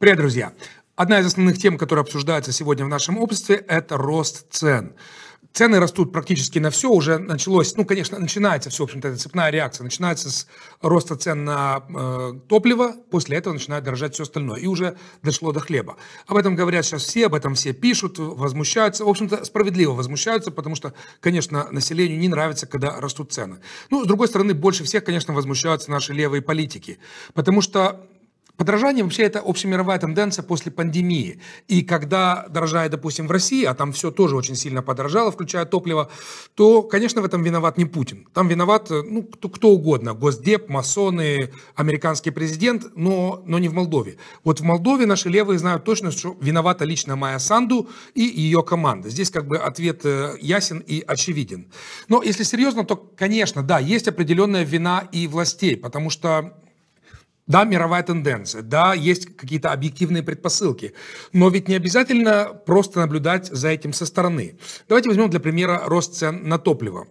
Привет, друзья! Одна из основных тем, которая обсуждается сегодня в нашем обществе, это рост цен. Цены растут практически на все, уже началось, ну, конечно, начинается все, в общем-то, цепная реакция, начинается с роста цен на э, топливо, после этого начинает дорожать все остальное, и уже дошло до хлеба. Об этом говорят сейчас все, об этом все пишут, возмущаются, в общем-то, справедливо возмущаются, потому что, конечно, населению не нравится, когда растут цены. Ну, с другой стороны, больше всех, конечно, возмущаются наши левые политики, потому что Подражание вообще это общемировая тенденция после пандемии. И когда дорожает, допустим, в России, а там все тоже очень сильно подорожало, включая топливо, то, конечно, в этом виноват не Путин. Там виноват э, ну, кто, кто угодно. Госдеп, масоны, американский президент, но, но не в Молдове. Вот в Молдове наши левые знают точно, что виновата лично Майя Санду и ее команда. Здесь как бы ответ э, ясен и очевиден. Но если серьезно, то, конечно, да, есть определенная вина и властей, потому что да, мировая тенденция, да, есть какие-то объективные предпосылки, но ведь не обязательно просто наблюдать за этим со стороны. Давайте возьмем для примера рост цен на топливо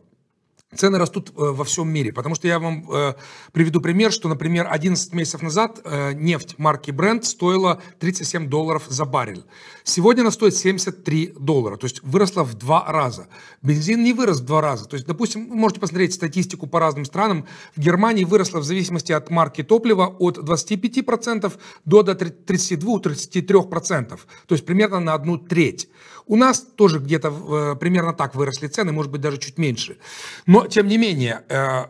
цены растут э, во всем мире. Потому что я вам э, приведу пример, что, например, 11 месяцев назад э, нефть марки Brent стоила 37 долларов за баррель. Сегодня она стоит 73 доллара, то есть выросла в два раза. Бензин не вырос в два раза. То есть, допустим, вы можете посмотреть статистику по разным странам. В Германии выросла в зависимости от марки топлива от 25% до, до 32-33%. То есть примерно на одну треть. У нас тоже где-то э, примерно так выросли цены, может быть, даже чуть меньше. Но, тем не менее, э,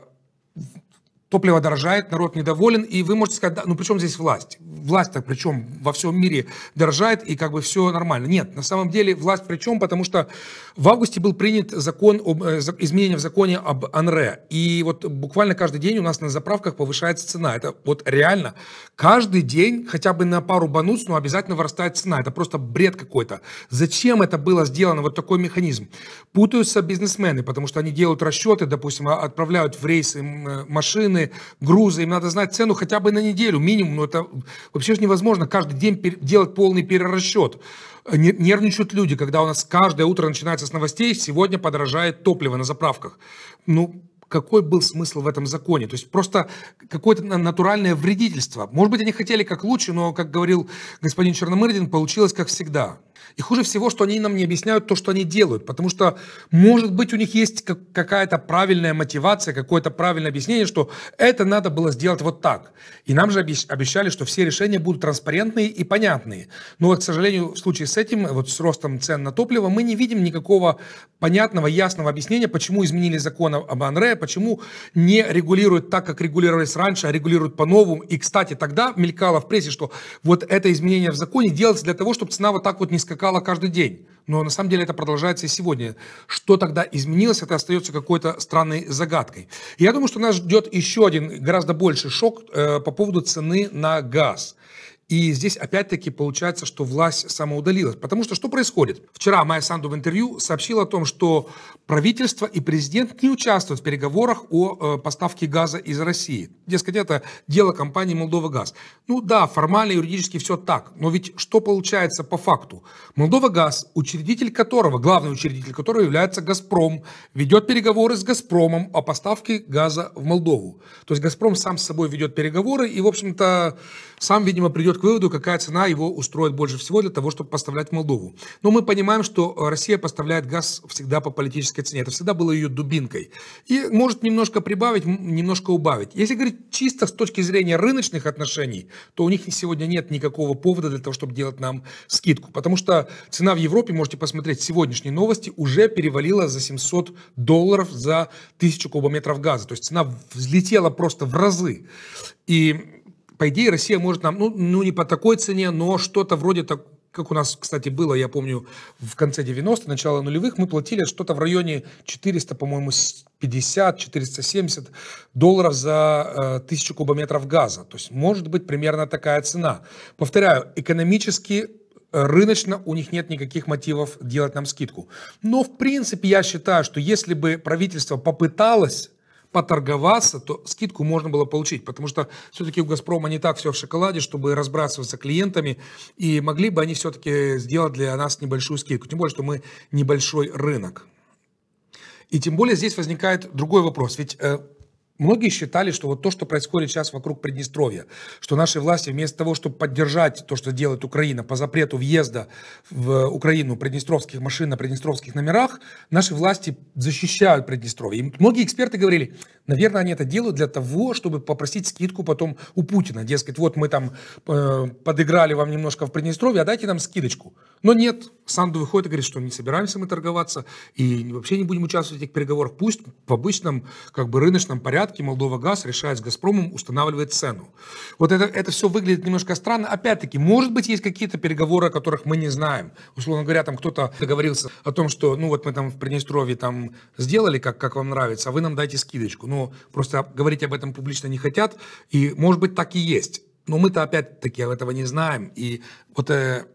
Топливо дорожает, народ недоволен, и вы можете сказать, да, ну при чем здесь власть? Власть-то чем во всем мире дорожает, и как бы все нормально. Нет, на самом деле власть при чем, потому что в августе был принят закон об, э, изменение в законе об АНРЕ, и вот буквально каждый день у нас на заправках повышается цена. Это вот реально каждый день хотя бы на пару бануц, но обязательно вырастает цена. Это просто бред какой-то. Зачем это было сделано, вот такой механизм? Путаются бизнесмены, потому что они делают расчеты, допустим, отправляют в рейсы э, машины, машины, грузы, им надо знать цену хотя бы на неделю, минимум, но это вообще же невозможно каждый день делать полный перерасчет. Э, нервничают люди, когда у нас каждое утро начинается с новостей, сегодня подорожает топливо на заправках. Ну, какой был смысл в этом законе. То есть просто какое-то натуральное вредительство. Может быть, они хотели как лучше, но, как говорил господин Черномырдин, получилось как всегда. И хуже всего, что они нам не объясняют то, что они делают, потому что, может быть, у них есть какая-то правильная мотивация, какое-то правильное объяснение, что это надо было сделать вот так. И нам же обещали, что все решения будут транспарентные и понятные. Но, вот, к сожалению, в случае с этим, вот с ростом цен на топливо, мы не видим никакого понятного, ясного объяснения, почему изменили закон об Анре, почему не регулируют так, как регулировались раньше, а регулируют по-новому. И, кстати, тогда мелькало в прессе, что вот это изменение в законе делается для того, чтобы цена вот так вот не скакала каждый день. Но на самом деле это продолжается и сегодня. Что тогда изменилось, это остается какой-то странной загадкой. я думаю, что нас ждет еще один гораздо больший шок э, по поводу цены на газ. И здесь опять-таки получается, что власть самоудалилась. Потому что что происходит? Вчера Майя Санду в интервью сообщила о том, что правительство и президент не участвуют в переговорах о э, поставке газа из России. Дескать, это дело компании «Молдова Газ». Ну да, формально юридически все так. Но ведь что получается по факту? «Молдова Газ», учредитель которого, главный учредитель которого является «Газпром», ведет переговоры с «Газпромом» о поставке газа в Молдову. То есть «Газпром» сам с собой ведет переговоры и, в общем-то, сам, видимо, придет к выводу, какая цена его устроит больше всего для того, чтобы поставлять в Молдову. Но мы понимаем, что э, Россия поставляет газ всегда по политической цене. Это всегда было ее дубинкой. И может немножко прибавить, немножко убавить. Если говорить чисто с точки зрения рыночных отношений, то у них сегодня нет никакого повода для того, чтобы делать нам скидку. Потому что цена в Европе, можете посмотреть сегодняшние новости, уже перевалила за 700 долларов за тысячу кубометров газа. То есть цена взлетела просто в разы. И по идее, Россия может нам, ну, ну не по такой цене, но что-то вроде так, как у нас, кстати, было, я помню, в конце 90-х, начало нулевых, мы платили что-то в районе 400, по-моему, 50-470 долларов за э, тысячу кубометров газа. То есть может быть примерно такая цена. Повторяю, экономически э, рыночно у них нет никаких мотивов делать нам скидку. Но, в принципе, я считаю, что если бы правительство попыталось поторговаться, то скидку можно было получить, потому что все-таки у «Газпрома» не так все в шоколаде, чтобы разбрасываться клиентами, и могли бы они все-таки сделать для нас небольшую скидку, тем более, что мы небольшой рынок. И тем более здесь возникает другой вопрос, ведь э, Многие считали, что вот то, что происходит сейчас вокруг Приднестровья, что наши власти вместо того, чтобы поддержать то, что делает Украина по запрету въезда в Украину приднестровских машин на приднестровских номерах, наши власти защищают Приднестровье. И многие эксперты говорили, наверное, они это делают для того, чтобы попросить скидку потом у Путина. Дескать, вот мы там э, подыграли вам немножко в Приднестровье, а дайте нам скидочку. Но нет, Санду выходит и говорит, что не собираемся мы торговаться и вообще не будем участвовать в этих переговорах. Пусть в обычном как бы рыночном порядке площадке Молдова Газ решает с Газпромом, устанавливать цену. Вот это, это все выглядит немножко странно. Опять-таки, может быть, есть какие-то переговоры, о которых мы не знаем. Условно говоря, там кто-то договорился о том, что ну вот мы там в Приднестровье там сделали, как, как вам нравится, а вы нам дайте скидочку. Но просто говорить об этом публично не хотят. И, может быть, так и есть. Но мы-то опять-таки этого не знаем. И вот э,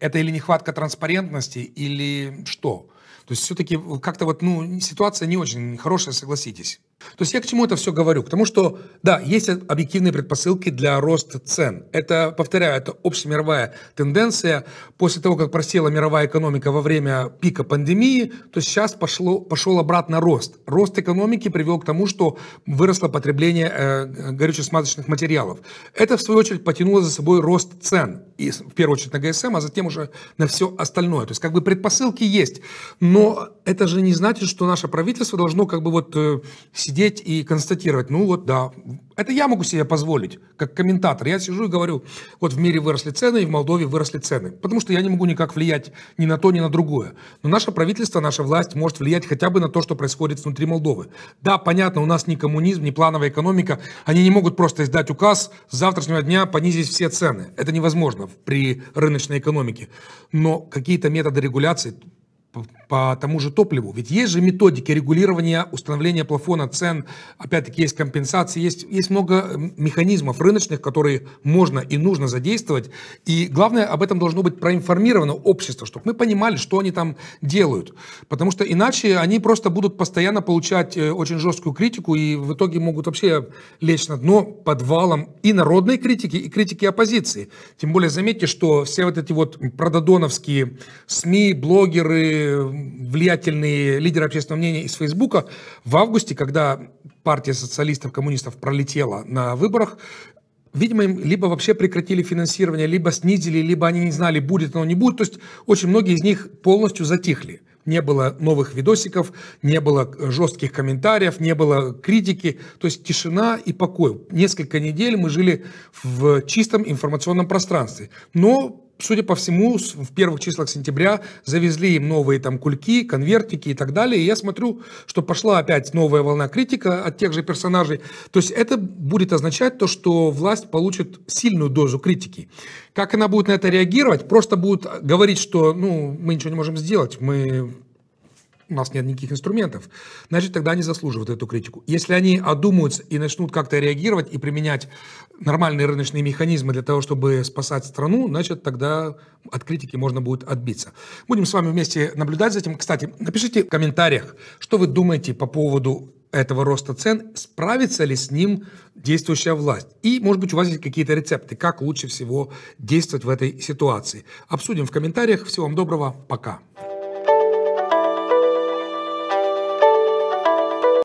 это или нехватка транспарентности, или что? То есть все-таки э, как-то вот, ну, ситуация не очень хорошая, согласитесь. То есть я к чему это все говорю? К тому, что, да, есть объективные предпосылки для роста цен. Это, повторяю, это общемировая тенденция. После того, как просела мировая экономика во время пика пандемии, то сейчас пошло, пошел обратно рост. Рост экономики привел к тому, что выросло потребление э, горюче-смазочных материалов. Это, в свою очередь, потянуло за собой рост цен. И, в первую очередь на ГСМ, а затем уже на все остальное. То есть как бы предпосылки есть. Но это же не значит, что наше правительство должно как бы вот э, сидеть и констатировать, ну вот да, это я могу себе позволить, как комментатор. Я сижу и говорю, вот в мире выросли цены, и в Молдове выросли цены. Потому что я не могу никак влиять ни на то, ни на другое. Но наше правительство, наша власть может влиять хотя бы на то, что происходит внутри Молдовы. Да, понятно, у нас ни коммунизм, ни плановая экономика. Они не могут просто издать указ с завтрашнего дня понизить все цены. Это невозможно при рыночной экономике. Но какие-то методы регуляции по тому же топливу. Ведь есть же методики регулирования, установления плафона цен, опять-таки есть компенсации, есть, есть много механизмов рыночных, которые можно и нужно задействовать. И главное, об этом должно быть проинформировано общество, чтобы мы понимали, что они там делают. Потому что иначе они просто будут постоянно получать э, очень жесткую критику и в итоге могут вообще лечь на дно подвалом и народной критики, и критики оппозиции. Тем более заметьте, что все вот эти вот продадоновские СМИ, блогеры, влиятельные лидеры общественного мнения из Фейсбука, в августе, когда партия социалистов-коммунистов пролетела на выборах, видимо, им либо вообще прекратили финансирование, либо снизили, либо они не знали, будет оно, не будет. То есть очень многие из них полностью затихли. Не было новых видосиков, не было жестких комментариев, не было критики. То есть тишина и покой. Несколько недель мы жили в чистом информационном пространстве. Но судя по всему, в первых числах сентября завезли им новые там кульки, конвертики и так далее. И я смотрю, что пошла опять новая волна критика от тех же персонажей. То есть это будет означать то, что власть получит сильную дозу критики. Как она будет на это реагировать? Просто будут говорить, что ну, мы ничего не можем сделать, мы у нас нет никаких инструментов, значит, тогда они заслуживают эту критику. Если они одумаются и начнут как-то реагировать и применять нормальные рыночные механизмы для того, чтобы спасать страну, значит, тогда от критики можно будет отбиться. Будем с вами вместе наблюдать за этим. Кстати, напишите в комментариях, что вы думаете по поводу этого роста цен, справится ли с ним действующая власть. И, может быть, у вас есть какие-то рецепты, как лучше всего действовать в этой ситуации. Обсудим в комментариях. Всего вам доброго. Пока.